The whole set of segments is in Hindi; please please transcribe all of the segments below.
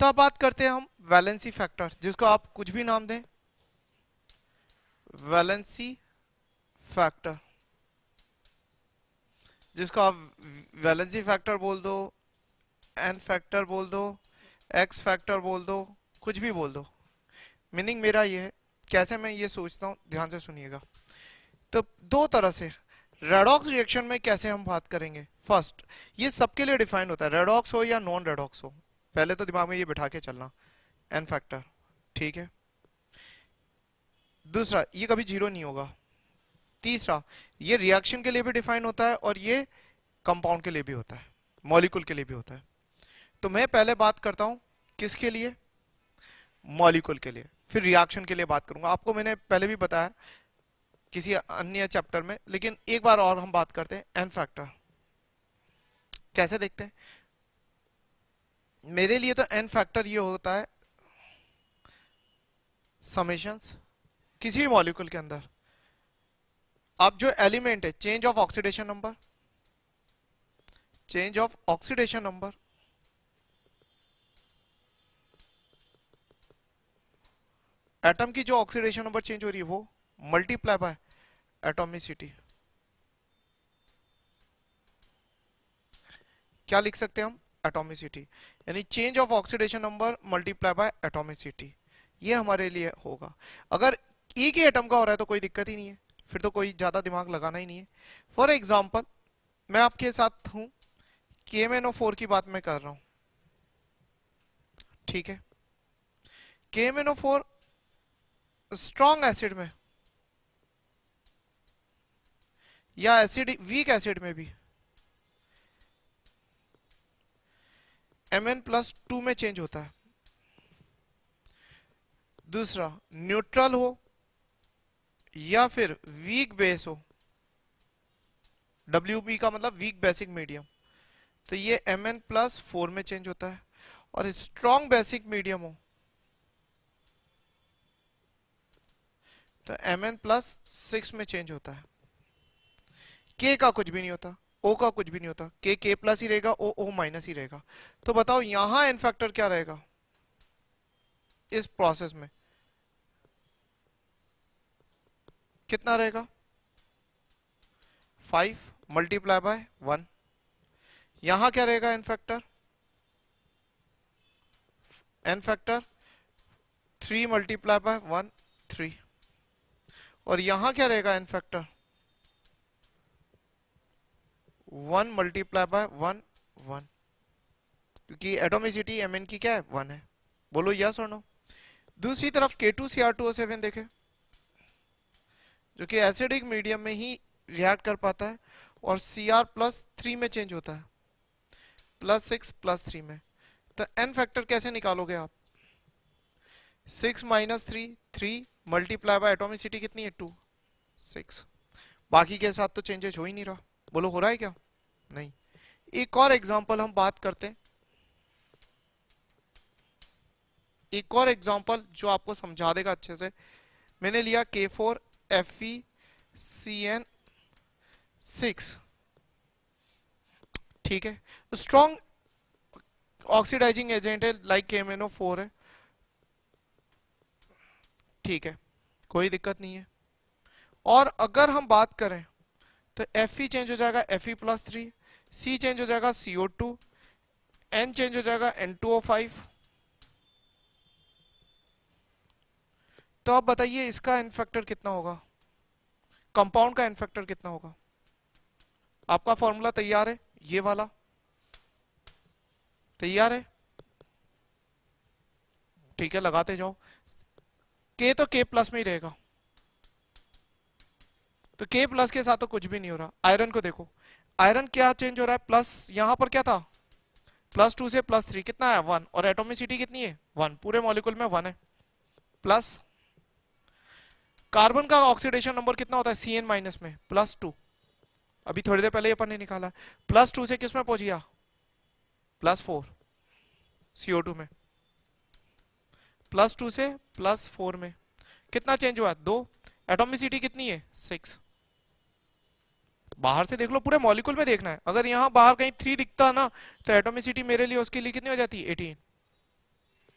तो अब बात करते हैं हम वैलेंसी फैक्टर जिसको आप कुछ भी नाम दें वैलेंसी फैक्टर जिसको आप वैलेंसी फैक्टर बोल दो एन फैक्टर बोल दो एक्स फैक्टर बोल दो कुछ भी बोल दो मीनिंग मेरा ये है कैसे मैं ये सोचता हूँ ध्यान से सुनिएगा तो दो तरह से रेडॉक्स रिएक्शन में कैसे हम बात करेंगे फर्स्ट ये सबके लिए डिफाइन होता है रेडॉक्स हो या नॉन रेडॉक्स हो पहले तो दिमाग में ये बिठा के चलना एन फैक्टर ठीक है दूसरा ये कभी जीरो नहीं होगा तीसरा ये रिएक्शन के लिए भी डिफाइन होता है और ये कंपाउंड के लिए भी होता है मॉलिक्यूल के लिए भी होता है तो मैं पहले बात करता हूं किसके लिए मॉलिक्यूल के लिए फिर रिएक्शन के लिए बात करूंगा आपको मैंने पहले भी बताया किसी अन्य चैप्टर में लेकिन एक बार और हम बात करते हैं एन फैक्टर कैसे देखते हैं मेरे लिए तो एन फैक्टर ये होता है समेशंस किसी भी मॉलिक्यूल के अंदर अब जो एलिमेंट है change of oxidation number change of oxidation number atom की जो ऑक्सीडेशन नंबर चेंज हो रही है वो मल्टीप्लाई बाय एटोमिसिटी क्या लिख सकते हैं हम एटोमिसिटी यानी change of oxidation number multiply by atomicity ये हमारे लिए होगा अगर एक ही एटम का हो रहा है तो कोई दिक्कत ही नहीं है फिर तो कोई ज्यादा दिमाग लगाना ही नहीं है फॉर एग्जाम्पल मैं आपके साथ हूं के एम फोर की बात मैं कर रहा हूं ठीक है के एम फोर स्ट्रॉन्ग एसिड में या एसिड वीक एसिड में भी एम एन प्लस टू में चेंज होता है दूसरा न्यूट्रल हो या फिर वीक बेस हो डब्ल्यू का मतलब वीक बेसिक मीडियम तो ये एम एन प्लस फोर में चेंज होता है और स्ट्रॉन्ग बेसिक मीडियम हो तो एम एन प्लस सिक्स में चेंज होता है के का कुछ भी नहीं होता ओ का कुछ भी नहीं होता के के प्लस ही रहेगा ओ ओ माइनस ही रहेगा तो बताओ यहां एन फैक्टर क्या रहेगा इस प्रोसेस में कितना रहेगा फाइव मल्टीप्लाई बाय वन यहां क्या रहेगा N factor N factor three multiply by one three और यहां क्या रहेगा N factor one multiply by one one क्योंकि एटोमिसिटी एम एन की क्या है वन है बोलो यस और नो दूसरी तरफ K two C R two O seven देखे जो कि एसिडिक मीडियम में ही रिएक्ट कर पाता है और सी आर प्लस थ्री में चेंज होता है प्लस सिक्स प्लस थ्री में तो एन फैक्टर कैसे निकालोगे आप six minus three three multiply by atomicity कितनी है टू सिक्स बाकी के साथ तो चेंजेस हो ही नहीं रहा बोलो हो रहा है क्या नहीं एक और एग्जाम्पल हम बात करते हैं एक और एग्जाम्पल जो आपको समझा देगा अच्छे से मैंने लिया K four F E C N six ठीक है स्ट्रॉन्ग ऑक्सीडाइजिंग एजेंट है लाइक केमेनो फोर है ठीक है कोई दिक्कत नहीं है और अगर हम बात करें तो एफ ई चेंज हो जाएगा F E plus three C change हो जाएगा C O two N change हो जाएगा एन टू ओ फाइव तो आप बताइए इसका एन फैक्टर कितना होगा कंपाउंड का एन फैक्टर कितना होगा आपका फॉर्मूला तैयार है ये वाला तैयार है ठीक है लगाते जाओ के तो के प्लस में ही रहेगा तो के प्लस के साथ तो कुछ भी नहीं हो रहा आयरन को देखो आयरन क्या चेंज हो रहा है प्लस यहां पर क्या था प्लस टू से प्लस थ्री कितना है वन और एटोमिसिटी कितनी है वन पूरे मॉलिक्यूल में वन है प्लस कार्बन का ऑक्सीडेशन नंबर कितना होता है सी एन माइनस में प्लस टू अभी थोड़ी देर पहले अपन ने निकाला प्लस टू से किस में पहुंच गया प्लस फोर सीओ टू में प्लस टू से प्लस फोर में कितना चेंज हुआ दो एटोमिसिटी कितनी है सिक्स बाहर से देख लो पूरे मॉलिक्यूल में देखना है अगर यहाँ बाहर कहीं थ्री दिखता ना तो एटोमिसिटी मेरे लिए उसके लिए कितनी हो जाती है एटीन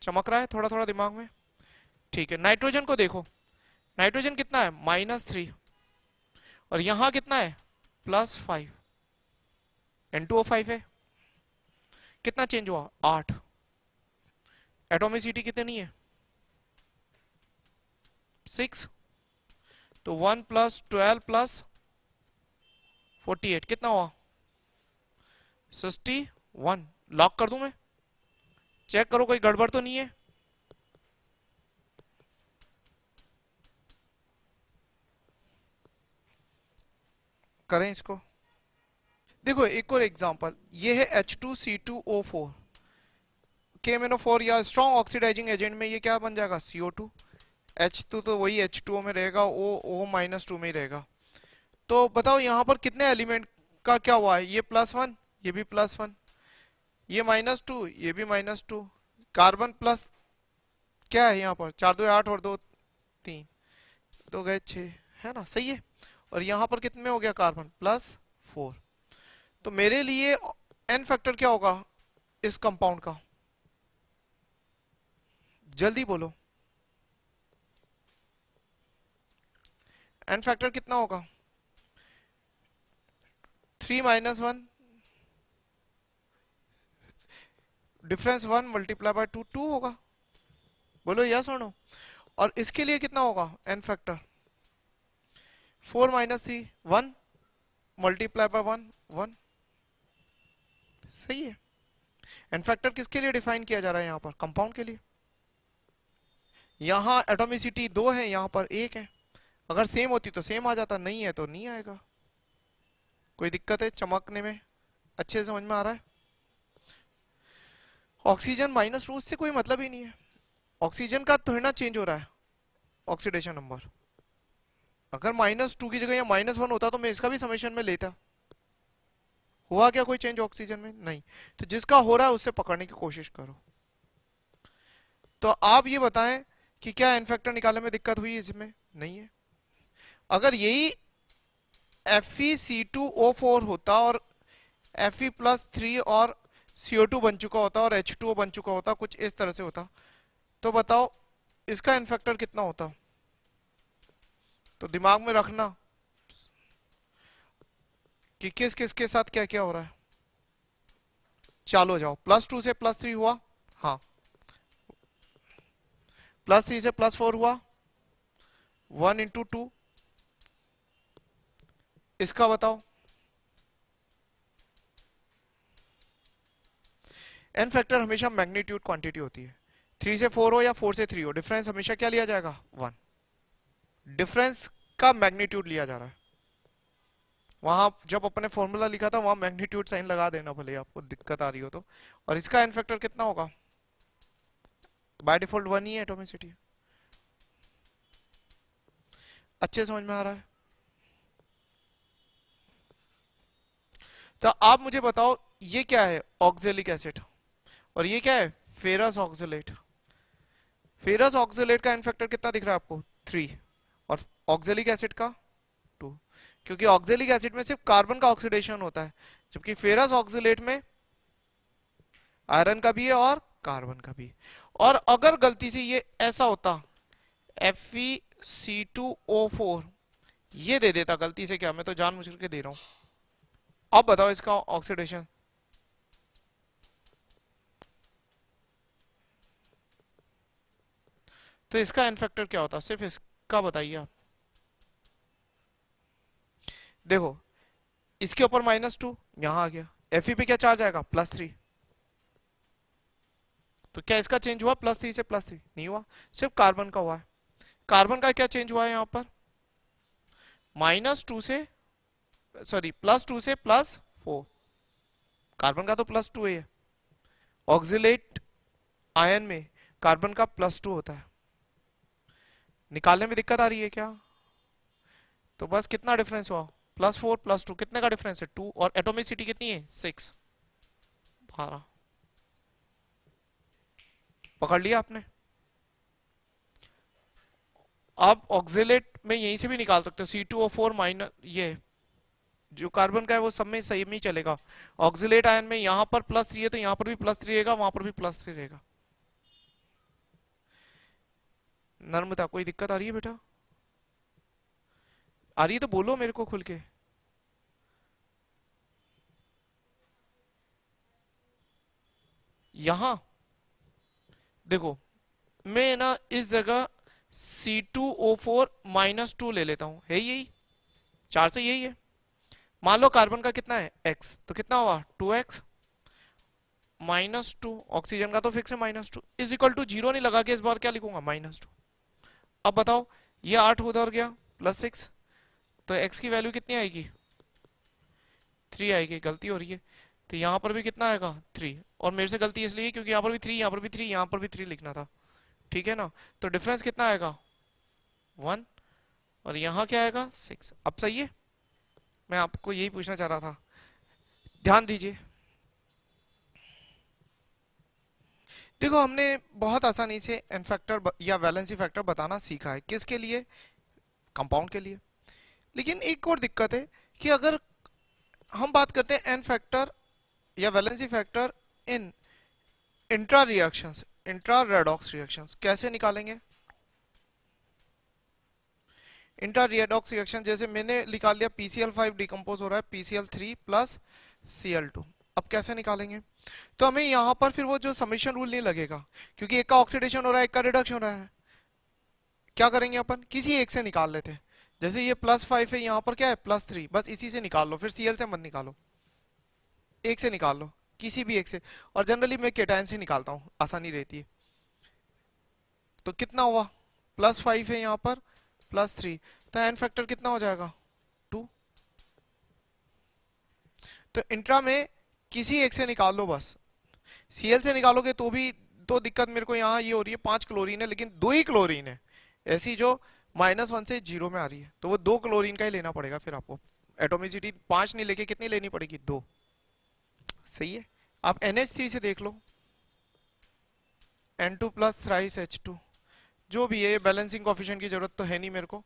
चमक रहा है थोड़ा थोड़ा दिमाग में ठीक है नाइट्रोजन को देखो नाइट्रोजन कितना है माइनस थ्री और यहां कितना है plus five N two O five है कितना चेंज हुआ आठ एटोमिसिटी कितनी है सिक्स तो one plus twelve plus forty eight कितना हुआ सिक्सटी वन लॉक कर दू मैं चेक करो कोई गड़बड़ तो नहीं है करें इसको देखो एक और एग्जांपल ये है H2C2O4 KMNO4 या स्ट्रॉन्ग ऑक्सीडाइजिंग एजेंट में ये क्या बन जाएगा CO2 H2 तो वही H2O में रहेगा O O माइनस टू में ही रहेगा तो बताओ यहाँ पर कितने एलिमेंट का क्या हुआ है ये प्लस वन ये भी प्लस वन ये माइनस टू ये भी माइनस टू कार्बन प्लस क्या है यहाँ पर चार दो आठ और दो तीन दो गए छ है ना सही है और यहाँ पर कितने हो गया कार्बन प्लस फोर तो मेरे लिए एन फैक्टर क्या होगा इस कंपाउंड का जल्दी बोलो एन फैक्टर कितना होगा three minus one difference one multiply by two two होगा बोलो यस और नो और इसके लिए कितना होगा n factor four minus three one multiply by one one सही है एन फैक्टर किसके लिए डिफाइन किया जा रहा है यहाँ पर कंपाउंड के लिए यहां एटोमिसिटी दो है यहां पर एक है अगर सेम होती तो सेम आ जाता नहीं है तो नहीं आएगा कोई दिक्कत है चमकने में अच्छे से समझ में आ रहा है ऑक्सीजन माइनस रूट से कोई मतलब ही नहीं है ऑक्सीजन का थोड़ा चेंज हो रहा है ऑक्सीडेशन नंबर अगर माइनस टू की जगह या माइनस वन होता तो मैं इसका भी समेशन में लेता हुआ क्या कोई चेंज ऑक्सीजन में नहीं तो जिसका हो रहा है उससे पकड़ने की कोशिश करो तो आप ये बताएं कि क्या इन्फेक्टर निकालने में दिक्कत हुई इसमें नहीं है अगर यही F E C two O four होता और एफ ई प्लस थ्री और सी टू बन चुका होता और एच टू बन चुका होता कुछ इस तरह से होता तो बताओ इसका इन्फेक्टर कितना होता तो दिमाग में रखना कि किस किस के साथ क्या क्या हो रहा है चालो जाओ प्लस टू से प्लस थ्री हुआ हाँ प्लस थ्री से प्लस फोर हुआ वन इंटू टू इसका बताओ एन फैक्टर हमेशा मैग्नीट्यूड क्वांटिटी होती है थ्री से फोर हो या फोर से थ्री हो डिफरेंस हमेशा क्या लिया जाएगा वन डिफरेंस का मैग्नीट्यूड लिया जा रहा है वहां जब अपने फॉर्मूला लिखा था वहां मैग्नीट्यूड साइन लगा देना भले आपको दिक्कत आ रही हो तो और इसका एन फैक्टर कितना होगा बाय डिफॉल्ट वन ही है एटोमिसिटी अच्छे समझ में आ रहा है तो आप मुझे बताओ ये क्या है ऑक्जेलिक एसिड और ये क्या है फेरस ऑक्जेलेट फेरस ऑक्जेलेट का इन्फेक्टर कितना दिख रहा है आपको थ्री और ऑक्जेलिक एसिड का टू क्योंकि ऑक्जेलिक एसिड में सिर्फ कार्बन का ऑक्सीडेशन होता है जबकि फेरस ऑक्जेलेट में आयरन का भी है और कार्बन का भी और अगर गलती से ये ऐसा होता F C two O four ये दे देता गलती से क्या मैं तो जानबूझ करके दे रहा हूं अब बताओ इसका ऑक्सीडेशन तो इसका एन फैक्टर क्या होता सिर्फ इसका बताइए आप देखो इसके ऊपर माइनस टू यहां आ गया एफ पे क्या चार्ज आएगा प्लस थ्री तो क्या इसका चेंज हुआ प्लस थ्री से प्लस थ्री नहीं हुआ सिर्फ कार्बन का हुआ है कार्बन का क्या चेंज हुआ है यहां पर माइनस टू से सॉरी प्लस टू से प्लस फोर कार्बन का तो प्लस टू है ऑक्सीट आयन में कार्बन का प्लस टू होता है निकालने में दिक्कत आ रही है क्या तो बस कितना डिफरेंस हुआ प्लस फोर प्लस टू कितने का डिफरेंस है टू और एटोमिसिटी कितनी है सिक्स बारह पकड़ लिया आपने आप ऑक्सीट में यहीं से भी निकाल सकते हो C two O four minus ये जो कार्बन का है वो सब में सेम ही चलेगा ऑक्सीट आयन में यहां पर प्लस थ्री है तो यहां पर भी प्लस थ्री रहेगा वहां पर भी प्लस थ्री रहेगा नर्मदा कोई दिक्कत आ रही है बेटा आ रही है तो बोलो मेरे को खुल के यहां देखो मैं ना इस जगह C2O4 two O minus two ले लेता हूं है यही चार से यही है मान लो कार्बन का कितना है एक्स तो कितना हुआ two x minus two oxygen का तो फिक्स है minus two is equal to zero नहीं लगा के इस बार क्या लिखूंगा माइनस टू अब बताओ ये आठ उधर गया प्लस सिक्स तो एक्स की वैल्यू कितनी आएगी थ्री आएगी गलती हो रही है तो यहाँ पर भी कितना आएगा थ्री और मेरे से गलती इसलिए क्योंकि यहाँ पर भी थ्री यहाँ पर भी थ्री यहाँ पर भी थ्री लिखना था ठीक है ना तो डिफरेंस कितना आएगा वन और यहाँ क्या आएगा सिक्स अब सही है मैं आपको यही पूछना चाह रहा था ध्यान दीजिए देखो हमने बहुत आसानी से एन फैक्टर या वैलेंसी फैक्टर बताना सीखा है किसके लिए कंपाउंड के लिए लेकिन एक और दिक्कत है कि अगर हम बात करते हैं एन फैक्टर या valency factor in intra reactions intra redox reactions कैसे निकालेंगे इंटर रियाडॉक्स रिएक्शन जैसे मैंने निकाल दिया पीसीएल फाइव डिकम्पोज हो रहा है PCl three plus Cl two अब कैसे निकालेंगे तो हमें यहाँ पर फिर वो जो समेशन रूल नहीं लगेगा क्योंकि एक का ऑक्सीडेशन हो रहा है एक का रिडक्शन हो रहा है क्या करेंगे अपन किसी एक से निकाल लेते हैं जैसे ये प्लस फाइव है यहाँ पर क्या है प्लस थ्री बस इसी से निकाल लो फिर सी से मत निकालो एक से निकाल लो किसी भी एक से और जनरली मैं केटाइन से निकालता हूँ आसानी रहती है तो कितना हुआ प्लस फाइव है यहाँ पर प्लस थ्री तो एन फैक्टर कितना हो जाएगा टू तो इंट्रा में किसी एक से निकाल लो बस सीएल से निकालोगे तो भी तो दिक्कत मेरे को यहाँ ये हो रही है पांच क्लोरीन है लेकिन दो ही क्लोरीन है ऐसी जो माइनस वन से जीरो में आ रही है तो वो दो क्लोरीन का ही लेना पड़ेगा फिर आपको एटोमिसिटी पांच नहीं लेके कितनी लेनी पड़ेगी दो सही है आप एनएच थ्री से देख लो N two plus thrice H two जो भी है बैलेंसिंग ऑफिशन की जरूरत तो है नहीं मेरे को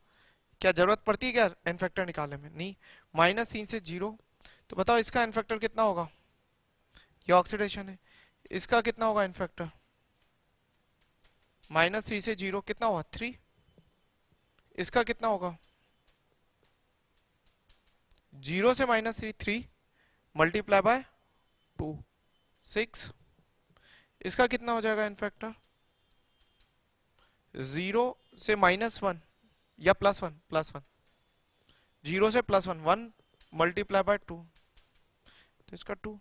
क्या जरूरत पड़ती है क्या एन फैक्टर निकालने में नहीं माइनस तीन से जीरो तो बताओ इसका एन फैक्टर कितना होगा ये ऑक्सीडेशन है इसका कितना होगा एन फैक्टर माइनस थ्री से जीरो कितना हुआ थ्री इसका कितना होगा जीरो से minus three three multiply by two six इसका कितना हो जाएगा इनफैक्टर जीरो से माइनस वन या plus one plus one zero से plus one one multiply by two तो इसका टू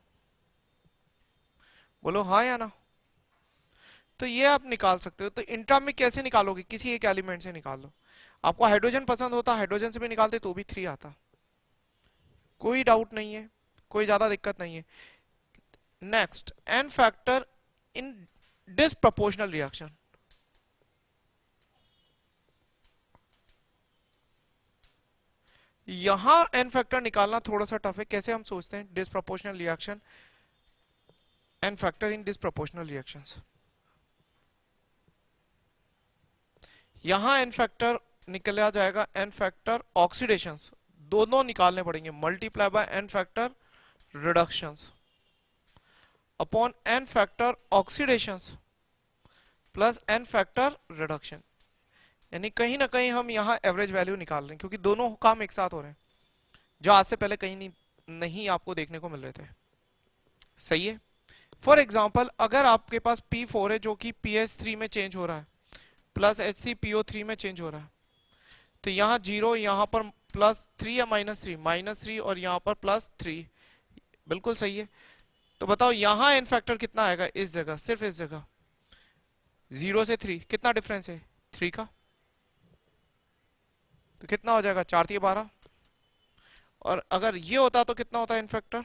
बोलो हाँ या ना तो ये आप निकाल सकते हो तो इंट्रा में कैसे निकालोगे किसी एक एलिमेंट से निकाल लो आपको हाइड्रोजन पसंद होता हाइड्रोजन से भी निकालते तो भी थ्री आता कोई डाउट नहीं है कोई ज्यादा दिक्कत नहीं है next n factor in disproportional reaction यहां एन फैक्टर निकालना थोड़ा सा टफ है कैसे हम सोचते हैं disproportional reaction n factor in disproportional reactions यहां एन फैक्टर निकला जाएगा एन फैक्टर ऑक्सीडेशन दोनों निकालने पड़ेंगे multiply by n factor reduction upon n factor oxidation plus n factor reduction यानी कहीं ना कहीं हम यहाँ एवरेज वैल्यू निकाल रहे हैं क्योंकि दोनों काम एक साथ हो रहे हैं जो आज से पहले कहीं नहीं नहीं आपको देखने को मिल रहे थे सही है फॉर एग्जाम्पल अगर आपके पास पी फोर है जो कि पी एस थ्री में चेंज हो रहा है plus H C P O three में चेंज हो रहा है तो यहाँ जीरो यहाँ पर प्लस थ्री या माइनस थ्री माइनस थ्री और यहाँ पर प्लस थ्री बिल्कुल सही है तो बताओ यहाँ एन फैक्टर कितना आएगा इस जगह सिर्फ इस जगह जीरो से थ्री कितना डिफरेंस है थ्री का तो कितना हो जाएगा चार तीन बारह और अगर ये होता तो कितना होता इनफेक्टर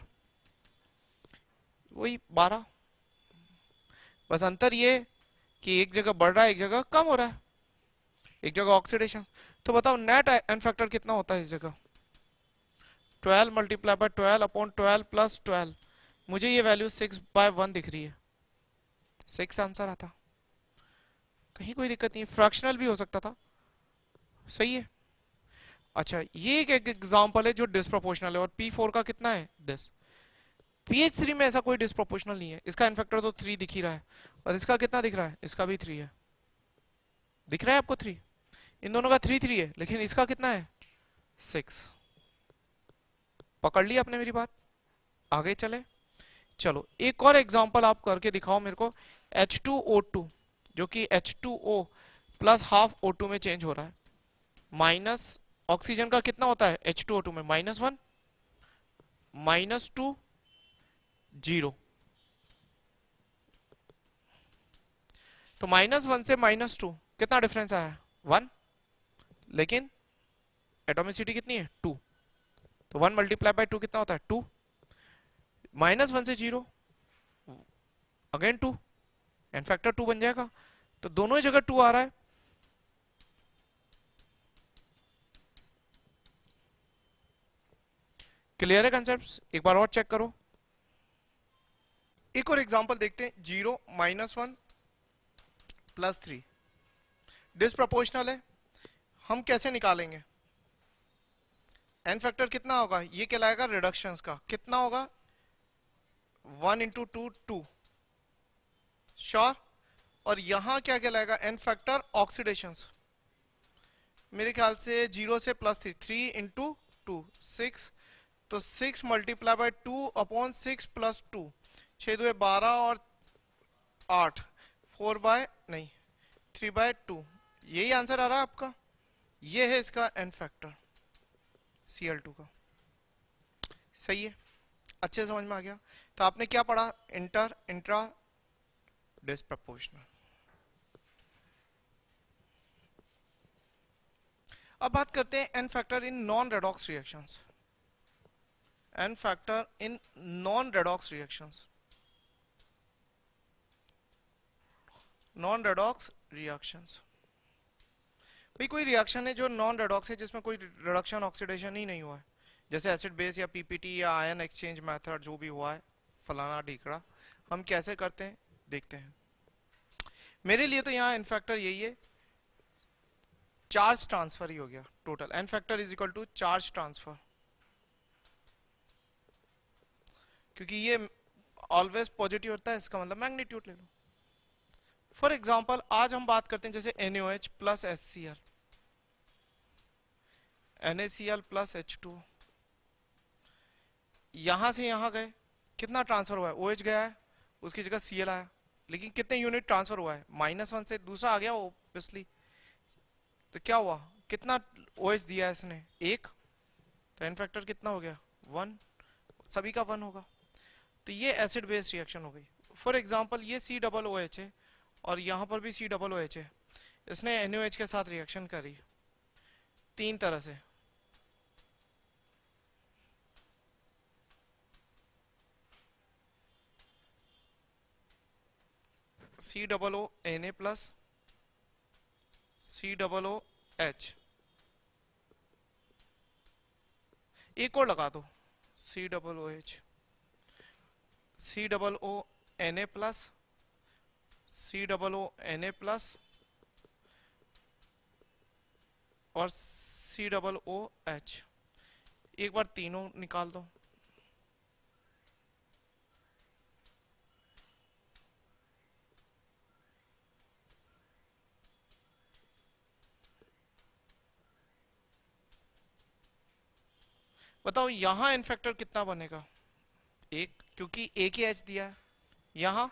वही बारह बस अंतर ये कि एक जगह बढ़ रहा है एक जगह कम हो रहा है एक जगह ऑक्सीडेशन तो बताओ नेट इनफेक्टर कितना होता है इस जगह twelve multiply by twelve upon twelve plus twelve मुझे ये वैल्यू सिक्स बाय वन दिख रही है सिक्स आंसर आता कहीं कोई दिक्कत नहीं फ्रैक्शनल भी हो सकता था सही है अच्छा ये एक एग्जाम्पल है जो डिस्प्रोपोर्शनल है और पी फोर का कितना है दस पीएच थ्री में ऐसा कोई डिस्प्रोपोर्शनल नहीं है इसका इनफेक्टर तो थ्री दिख ही रहा है और इसका कितना दिख रहा है इसका भी थ्री है दिख रहा है आपको थ्री इन दोनों का थ्री थ्री है लेकिन इसका कितना है सिक्स पकड़ लिया आपने मेरी बात आगे चले चलो एक और एग्जाम्पल आप करके दिखाओ मेरे को H2O2 जो कि H2O प्लस हाफ O2 में चेंज हो रहा है माइनस ऑक्सीजन का कितना होता है एच टू ओ टू में minus one minus two zero तो माइनस वन से माइनस टू कितना डिफरेंस आया वन लेकिन एटोमिसिटी कितनी है टू तो वन मल्टीप्लाई बाय टू कितना होता है टू माइनस वन से zero again two n factor two बन जाएगा तो दोनों ही जगह टू आ रहा है क्लियर है कंसेप्ट एक बार और चेक करो एक और एग्जाम्पल देखते हैं zero minus one plus three disproportional है हम कैसे निकालेंगे एन फैक्टर कितना होगा ये कहलाएगा रिडक्शन का कितना होगा one into two two sure और यहां क्या कहलाएगा एन फैक्टर ऑक्सीडेशन मेरे ख्याल से जीरो से plus three three into two six तो six multiply by two upon six plus two छः दो बारह और आठ फोर बाय नहीं थ्री बाय टू यही आंसर आ रहा है आपका ये है इसका n factor C L two का सही है अच्छे समझ में आ गया तो आपने क्या पढ़ा इंटर इंट्रा डिस्प्रपोर्शनल अब बात करते हैं n factor in non redox reactions and factor in non-redox reactions. Non-redox reactions. भाई कोई रिएक्शन है जो नॉन रेडॉक्स है जिसमें कोई रिडक्शन ऑक्सीडेशन ही नहीं हुआ है जैसे एसिड बेस या पीपीटी या आयन एक्सचेंज मेथड जो भी हुआ है फलाना ढीकड़ा हम कैसे करते हैं देखते हैं मेरे लिए तो यहाँ इनफैक्टर यही है चार्ज ट्रांसफर ही हो गया total n factor is equal to charge transfer क्योंकि ये ऑलवेज पॉजिटिव होता है इसका मतलब मैग्नीट्यूड ले लो फॉर एग्जाम्पल आज हम बात करते हैं जैसे H plus S C L NaCl plus H two यहां से यहां गए कितना ट्रांसफर हुआ है ओ OH गया है उसकी जगह सी एल आया लेकिन कितने यूनिट ट्रांसफर हुआ है माइनस वन से दूसरा आ गया ओबियसली तो क्या हुआ कितना ओ OH दिया है इसने एक तो एन फैक्टर कितना हो गया वन सभी का वन होगा तो ये एसिड बेस रिएक्शन हो गई फॉर एग्जाम्पल ये सी डबल ओ एच है और यहाँ पर भी सी डबल ओ एच है इसने एन एच के साथ रिएक्शन करी तीन तरह से C double O N A plus C double O H एक और लगा दो C double O H C double O N A plus C double O N A plus और सी डबल ओ एच एक बार तीनों निकाल दो बताओ यहां इनफेक्टर कितना बनेगा एक क्योंकि एक ही एच दिया है यहां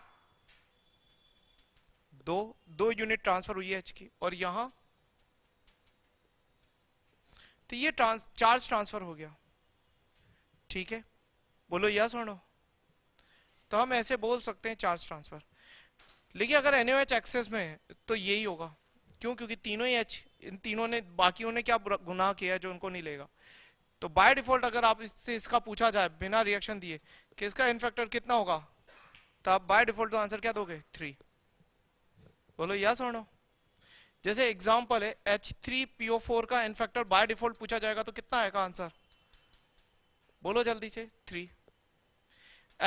दो दो यूनिट ट्रांसफर हुई है एच की और यहां तो ये ट्रांस चार्ज ट्रांसफर हो गया ठीक है बोलो यह सुनो तो हम ऐसे बोल सकते हैं चार्ज ट्रांसफर लेकिन अगर एन एक्सेस में है तो यही होगा क्यों क्योंकि तीनों ही एच इन तीनों ने बाकी ने क्या गुनाह किया जो उनको नहीं लेगा तो बाय डिफॉल्ट अगर आप इससे इसका पूछा जाए बिना रिएक्शन दिए कि इसका इनफेक्टर कितना होगा तो आप बाय डिफॉल्ट तो आंसर क्या दोगे थ्री बोलो या सोनो जैसे एग्जाम्पल है एच थ्री पीओ फोर का इनफेक्टर बाय डिफॉल्ट पूछा जाएगा तो कितना आएगा आंसर बोलो जल्दी से three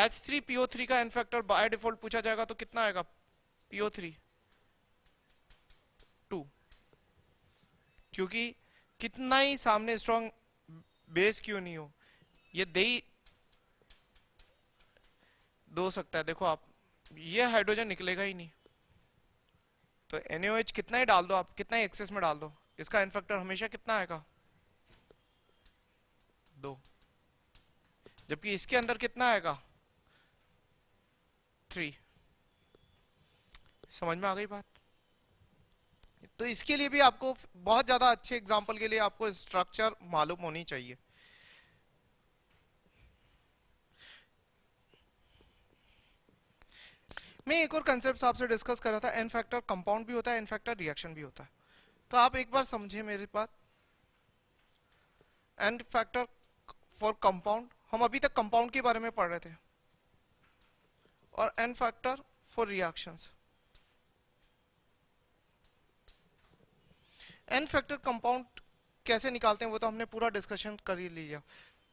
H three PO three का इनफेक्टर बाय डिफॉल्ट पूछा जाएगा तो कितना आएगा पीओ थ्री टू क्योंकि कितना ही सामने स्ट्रॉन्ग बेस क्यों नहीं हो ये दे दो सकता है देखो आप ये हाइड्रोजन निकलेगा ही नहीं तो NaOH कितना ही डाल दो आप कितना ही एक्सेस में डाल दो इसका इनफेक्टर हमेशा कितना आएगा दो जबकि इसके अंदर कितना आएगा थ्री समझ में आ गई बात तो इसके लिए भी आपको बहुत ज्यादा अच्छे एग्जाम्पल के लिए आपको स्ट्रक्चर मालूम होनी चाहिए मैं एक और कंसेप्ट आपसे डिस्कस कर रहा था एन फैक्टर कंपाउंड भी होता है एन फैक्टर रिएक्शन भी होता है तो आप एक बार समझे मेरी बात एन फैक्टर फॉर कंपाउंड हम अभी तक कंपाउंड के बारे में पढ़ रहे थे और n factor for reactions n factor compound कैसे निकालते हैं वो तो हमने पूरा डिस्कशन कर ही लिया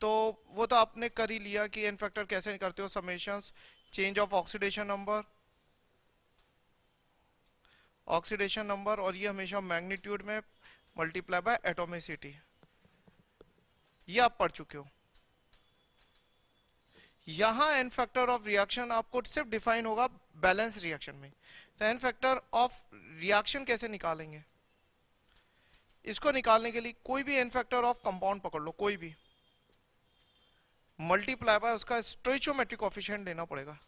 तो वो तो आपने कर ही लिया कि एन फैक्टर कैसे करते हो summations change of oxidation number oxidation number और ये हमेशा मैग्नीट्यूड में मल्टीप्लाई बाय एटोमिसिटी ये आप पढ़ चुके हो यहां एन फैक्टर ऑफ रिएक्शन आपको सिर्फ डिफाइन होगा बैलेंस रिएक्शन में तो एन फैक्टर ऑफ रिएक्शन कैसे निकालेंगे इसको निकालने के लिए कोई भी एन फैक्टर ऑफ कंपाउंड पकड़ लो कोई भी मल्टीप्लाई बाय उसका स्ट्रेचोमेट्रिक ऑफिशियंट लेना पड़ेगा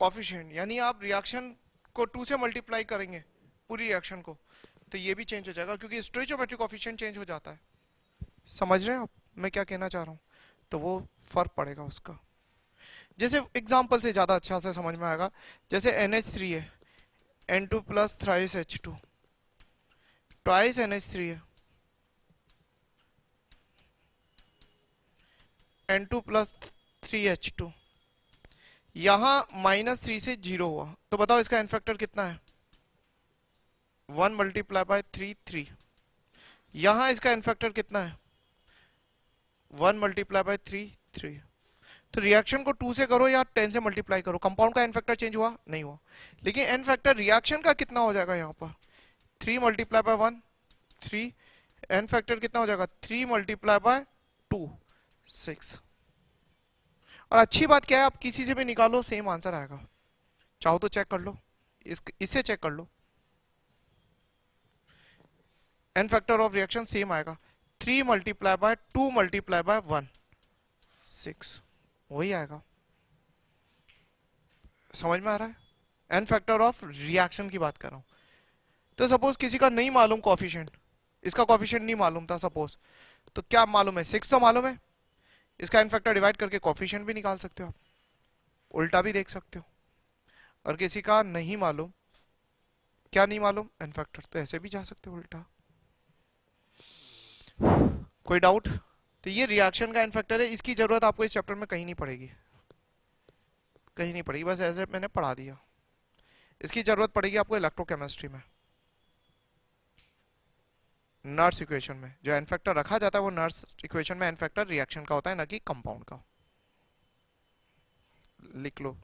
कॉफिशेंट यानी आप रिएक्शन को टू से मल्टीप्लाई करेंगे पूरी रिएक्शन को तो ये भी चेंज हो जाएगा क्योंकि स्ट्रेचोमेट्रिक ऑफिशियंट चेंज हो जाता है समझ रहे हैं आप मैं क्या कहना चाह रहा हूँ तो वो फर्क पड़ेगा उसका जैसे एग्जाम्पल से ज़्यादा अच्छा से समझ में आएगा जैसे एन एच थ्री है N two plus thrice H two thrice N H three है N two plus three H two यहां माइनस थ्री से जीरो हुआ तो बताओ इसका एन फैक्टर कितना है one multiply by three three यहां इसका एन फैक्टर कितना है one multiply by three three तो रिएक्शन को टू से करो या टेन से मल्टीप्लाई करो कंपाउंड का एन फैक्टर चेंज हुआ नहीं हुआ लेकिन एन फैक्टर रिएक्शन का कितना हो जाएगा यहाँ पर three multiply by one three n factor कितना हो जाएगा three multiply by two six और अच्छी बात क्या है आप किसी से भी निकालो सेम आंसर आएगा चाहो तो चेक कर लो इस, इससे चेक कर लो n factor of reaction same आएगा three multiply by two multiply by one six वही आएगा समझ में आ रहा है एन फैक्टर ऑफ रिएक्शन की बात कर रहा हूं तो सपोज किसी का नहीं मालूम कॉफिशेंट इसका कॉफिशेंट नहीं मालूम था सपोज तो क्या मालूम है सिक्स तो मालूम है इसका इनफैक्टर डिवाइड करके कॉफिशन भी निकाल सकते हो आप उल्टा भी देख सकते हो और किसी का नहीं मालूम क्या नहीं मालूम इनफैक्टर तो ऐसे भी जा सकते हो उल्टा कोई डाउट तो ये रिएक्शन का इनफैक्टर है इसकी जरूरत आपको इस चैप्टर में कहीं नहीं पड़ेगी कहीं नहीं पड़ेगी बस ऐसे मैंने पढ़ा दिया इसकी जरूरत पड़ेगी आपको इलेक्ट्रोकेमिस्ट्री में नर्स इक्वेशन में जो एन फैक्टर रखा जाता है वो नर्स इक्वेशन में एन फैक्टर रिएक्शन का होता है ना कि कंपाउंड का लिख लो